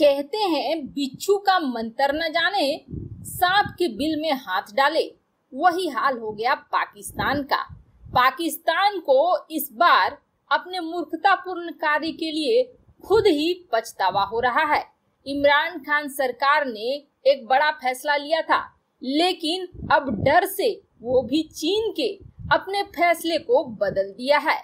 कहते हैं बिच्छू का मंत्र न जाने सांप के बिल में हाथ डाले वही हाल हो गया पाकिस्तान का पाकिस्तान को इस बार अपने मूर्खतापूर्ण कार्य के लिए खुद ही पछतावा हो रहा है इमरान खान सरकार ने एक बड़ा फैसला लिया था लेकिन अब डर से वो भी चीन के अपने फैसले को बदल दिया है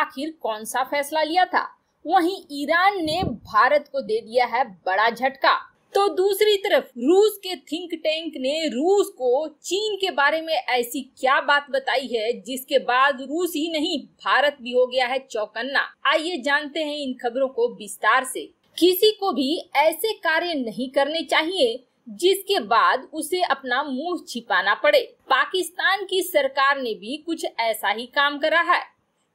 आखिर कौन सा फैसला लिया था वहीं ईरान ने भारत को दे दिया है बड़ा झटका तो दूसरी तरफ रूस के थिंक टैंक ने रूस को चीन के बारे में ऐसी क्या बात बताई है जिसके बाद रूस ही नहीं भारत भी हो गया है चौकन्ना आइए जानते हैं इन खबरों को विस्तार से किसी को भी ऐसे कार्य नहीं करने चाहिए जिसके बाद उसे अपना मुंह छिपाना पड़े पाकिस्तान की सरकार ने भी कुछ ऐसा ही काम करा है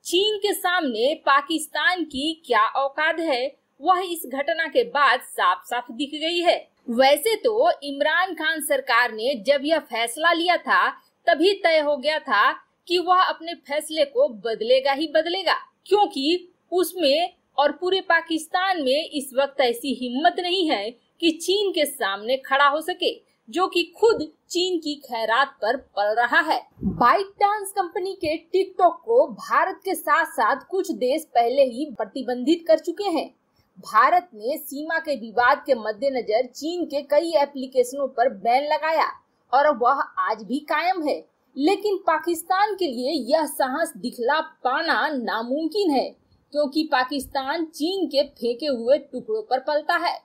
चीन के सामने पाकिस्तान की क्या औकात है वह इस घटना के बाद साफ साफ दिख गई है वैसे तो इमरान खान सरकार ने जब यह फैसला लिया था तभी तय हो गया था कि वह अपने फैसले को बदलेगा ही बदलेगा क्योंकि उसमें और पूरे पाकिस्तान में इस वक्त ऐसी हिम्मत नहीं है कि चीन के सामने खड़ा हो सके जो कि खुद चीन की खैरात पर पड़ रहा है बाइक डांस कंपनी के टिकटॉक को भारत के साथ साथ कुछ देश पहले ही प्रतिबंधित कर चुके हैं भारत ने सीमा के विवाद के मद्देनजर चीन के कई एप्लीकेशनों पर बैन लगाया और वह आज भी कायम है लेकिन पाकिस्तान के लिए यह साहस दिखला पाना नामुमकिन है क्योंकि पाकिस्तान चीन के फेंके हुए टुकड़ों पर पलता है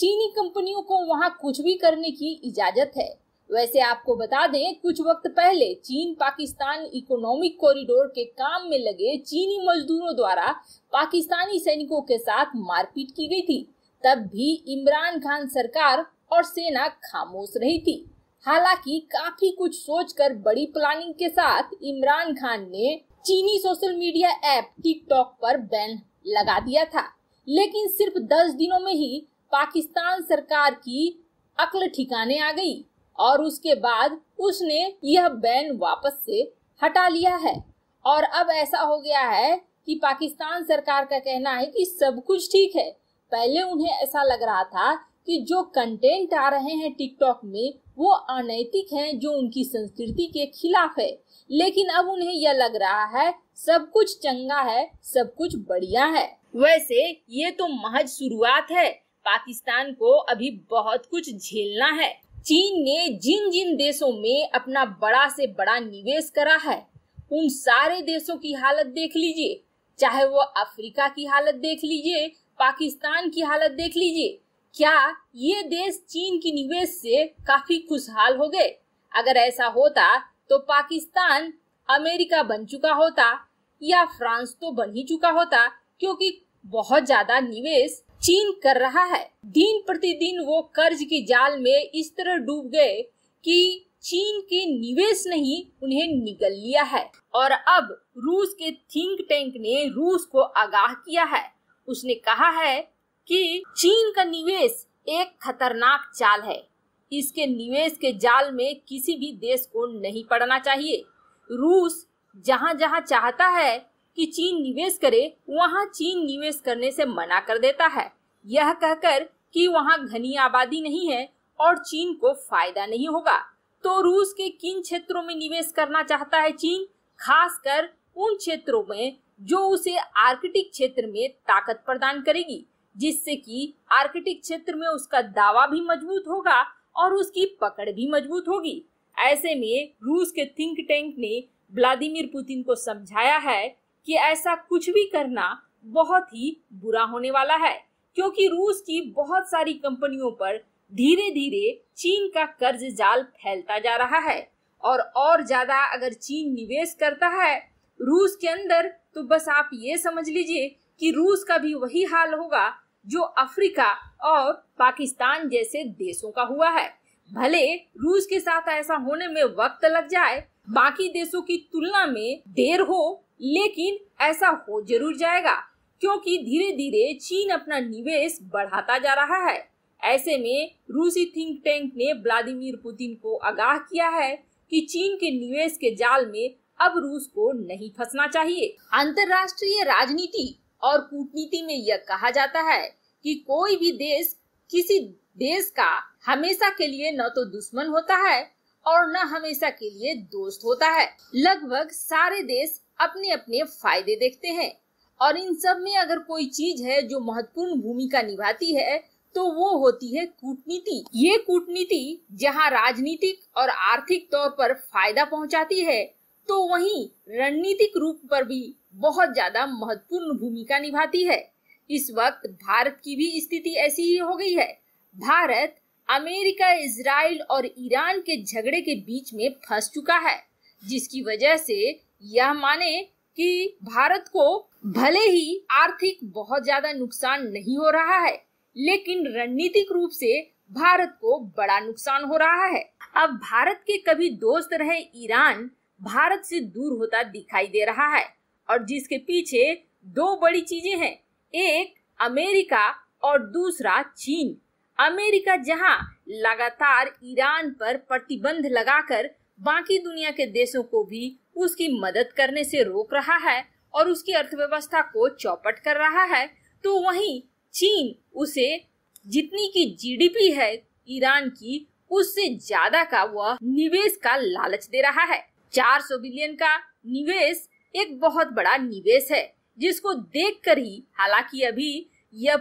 चीनी कंपनियों को वहां कुछ भी करने की इजाजत है वैसे आपको बता दें कुछ वक्त पहले चीन पाकिस्तान इकोनॉमिक कॉरिडोर के काम में लगे चीनी मजदूरों द्वारा पाकिस्तानी सैनिकों के साथ मारपीट की गई थी तब भी इमरान खान सरकार और सेना खामोश रही थी हालांकि काफी कुछ सोचकर बड़ी प्लानिंग के साथ इमरान खान ने चीनी सोशल मीडिया ऐप टिकटॉक पर बैन लगा दिया था लेकिन सिर्फ दस दिनों में ही पाकिस्तान सरकार की अकल ठिकाने आ गई और उसके बाद उसने यह बैन वापस से हटा लिया है और अब ऐसा हो गया है कि पाकिस्तान सरकार का कहना है कि सब कुछ ठीक है पहले उन्हें ऐसा लग रहा था कि जो कंटेंट आ रहे हैं टिकटॉक में वो अनैतिक हैं जो उनकी संस्कृति के खिलाफ है लेकिन अब उन्हें यह लग रहा है सब कुछ चंगा है सब कुछ बढ़िया है वैसे ये तो महज शुरुआत है पाकिस्तान को अभी बहुत कुछ झेलना है चीन ने जिन जिन देशों में अपना बड़ा से बड़ा निवेश करा है उन सारे देशों की हालत देख लीजिए चाहे वो अफ्रीका की हालत देख लीजिए पाकिस्तान की हालत देख लीजिए क्या ये देश चीन की निवेश से काफी खुशहाल हो गए अगर ऐसा होता तो पाकिस्तान अमेरिका बन चुका होता या फ्रांस तो बन ही चुका होता क्योंकि बहुत ज्यादा निवेश चीन कर रहा है दिन प्रतिदिन वो कर्ज की जाल में इस तरह डूब गए कि चीन के निवेश नहीं उन्हें निकल लिया है और अब रूस के थिंक टैंक ने रूस को आगाह किया है उसने कहा है कि चीन का निवेश एक खतरनाक चाल है इसके निवेश के जाल में किसी भी देश को नहीं पड़ना चाहिए रूस जहाँ जहाँ चाहता है कि चीन निवेश करे वहाँ चीन निवेश करने से मना कर देता है यह कहकर कि वहाँ घनी आबादी नहीं है और चीन को फायदा नहीं होगा तो रूस के किन क्षेत्रों में निवेश करना चाहता है चीन खासकर उन क्षेत्रों में जो उसे आर्कटिक क्षेत्र में ताकत प्रदान करेगी जिससे कि आर्कटिक क्षेत्र में उसका दावा भी मजबूत होगा और उसकी पकड़ भी मजबूत होगी ऐसे में रूस के थिंक टैंक ने व्लादिमीर पुतिन को समझाया है कि ऐसा कुछ भी करना बहुत ही बुरा होने वाला है क्योंकि रूस की बहुत सारी कंपनियों पर धीरे धीरे चीन का कर्ज जाल फैलता जा रहा है और और ज्यादा अगर चीन निवेश करता है रूस के अंदर तो बस आप ये समझ लीजिए कि रूस का भी वही हाल होगा जो अफ्रीका और पाकिस्तान जैसे देशों का हुआ है भले रूस के साथ ऐसा होने में वक्त लग जाए बाकी देशों की तुलना में देर हो लेकिन ऐसा हो जरूर जाएगा क्योंकि धीरे धीरे चीन अपना निवेश बढ़ाता जा रहा है ऐसे में रूसी थिंक टैंक ने व्लादिमीर पुतिन को आगाह किया है कि चीन के निवेश के जाल में अब रूस को नहीं फंसना चाहिए अंतर्राष्ट्रीय राजनीति और कूटनीति में यह कहा जाता है कि कोई भी देश किसी देश का हमेशा के लिए न तो दुश्मन होता है और न हमेशा के लिए दोस्त होता है लगभग सारे देश अपने अपने फायदे देखते हैं और इन सब में अगर कोई चीज है जो महत्वपूर्ण भूमिका निभाती है तो वो होती है कूटनीति ये कूटनीति जहाँ राजनीतिक और आर्थिक तौर पर फायदा पहुँचाती है तो वहीं रणनीतिक रूप पर भी बहुत ज्यादा महत्वपूर्ण भूमिका निभाती है इस वक्त भारत की भी स्थिति ऐसी ही हो गई है भारत अमेरिका इसराइल और ईरान के झगड़े के बीच में फंस चुका है जिसकी वजह से यह माने कि भारत को भले ही आर्थिक बहुत ज्यादा नुकसान नहीं हो रहा है लेकिन रणनीतिक रूप से भारत को बड़ा नुकसान हो रहा है अब भारत के कभी दोस्त रहे ईरान भारत से दूर होता दिखाई दे रहा है और जिसके पीछे दो बड़ी चीजें हैं एक अमेरिका और दूसरा चीन अमेरिका जहां लगातार ईरान पर प्रतिबंध लगाकर बाकी दुनिया के देशों को भी उसकी मदद करने से रोक रहा है और उसकी अर्थव्यवस्था को चौपट कर रहा है तो वहीं चीन उसे जितनी की जीडीपी है ईरान की उससे ज्यादा का वह निवेश का लालच दे रहा है 400 बिलियन का निवेश एक बहुत बड़ा निवेश है जिसको देखकर ही हालांकि अभी यह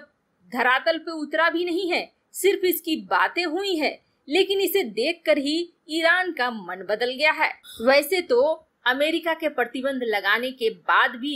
धरातल पे उतरा भी नहीं है सिर्फ इसकी बातें हुई है लेकिन इसे देखकर ही ईरान का मन बदल गया है वैसे तो अमेरिका के प्रतिबंध लगाने के बाद भी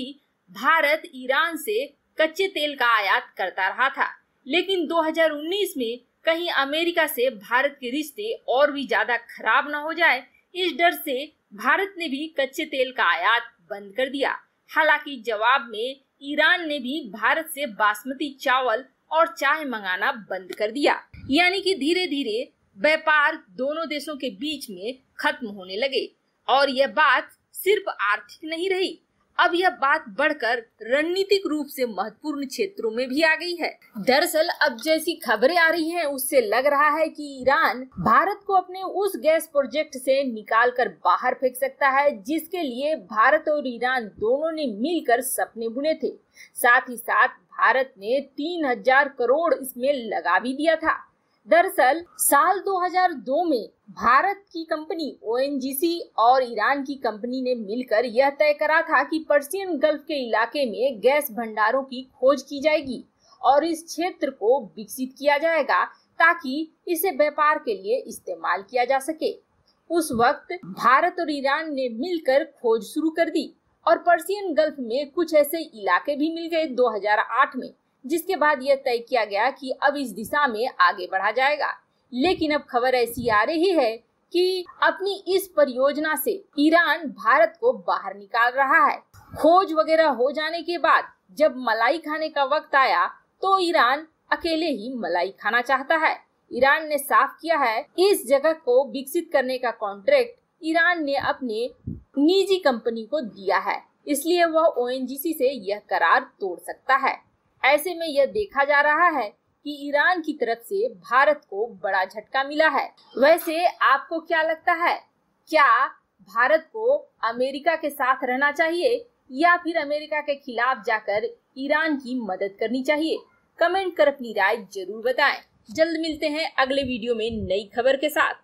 भारत ईरान से कच्चे तेल का आयात करता रहा था लेकिन 2019 में कहीं अमेरिका से भारत के रिश्ते और भी ज्यादा खराब न हो जाए इस डर से भारत ने भी कच्चे तेल का आयात बंद कर दिया हालांकि जवाब में ईरान ने भी भारत से बासमती चावल और चाय मंगाना बंद कर दिया यानी कि धीरे धीरे व्यापार दोनों देशों के बीच में खत्म होने लगे और यह बात सिर्फ आर्थिक नहीं रही अब यह बात बढ़कर रणनीतिक रूप से महत्वपूर्ण क्षेत्रों में भी आ गई है दरअसल अब जैसी खबरें आ रही हैं उससे लग रहा है कि ईरान भारत को अपने उस गैस प्रोजेक्ट से निकाल कर बाहर फेंक सकता है जिसके लिए भारत और ईरान दोनों ने मिलकर सपने बुने थे साथ ही साथ भारत ने तीन हजार करोड़ इसमें लगा भी दिया था दरअसल साल 2002 में भारत की कंपनी ओ और ईरान की कंपनी ने मिलकर यह तय करा था कि पर्सियन गल्फ के इलाके में गैस भंडारों की खोज की जाएगी और इस क्षेत्र को विकसित किया जाएगा ताकि इसे व्यापार के लिए इस्तेमाल किया जा सके उस वक्त भारत और ईरान ने मिलकर खोज शुरू कर दी और पर्सियन गल्फ में कुछ ऐसे इलाके भी मिल गए 2008 में जिसके बाद यह तय किया गया कि अब इस दिशा में आगे बढ़ा जाएगा लेकिन अब खबर ऐसी आ रही है कि अपनी इस परियोजना से ईरान भारत को बाहर निकाल रहा है खोज वगैरह हो जाने के बाद जब मलाई खाने का वक्त आया तो ईरान अकेले ही मलाई खाना चाहता है ईरान ने साफ किया है इस जगह को विकसित करने का कॉन्ट्रैक्ट ईरान ने अपने निजी कंपनी को दिया है इसलिए वह ओ से यह करार तोड़ सकता है ऐसे में यह देखा जा रहा है कि ईरान की तरफ से भारत को बड़ा झटका मिला है वैसे आपको क्या लगता है क्या भारत को अमेरिका के साथ रहना चाहिए या फिर अमेरिका के खिलाफ जाकर ईरान की मदद करनी चाहिए कमेंट कर अपनी राय जरूर बताएं। जल्द मिलते हैं अगले वीडियो में नई खबर के साथ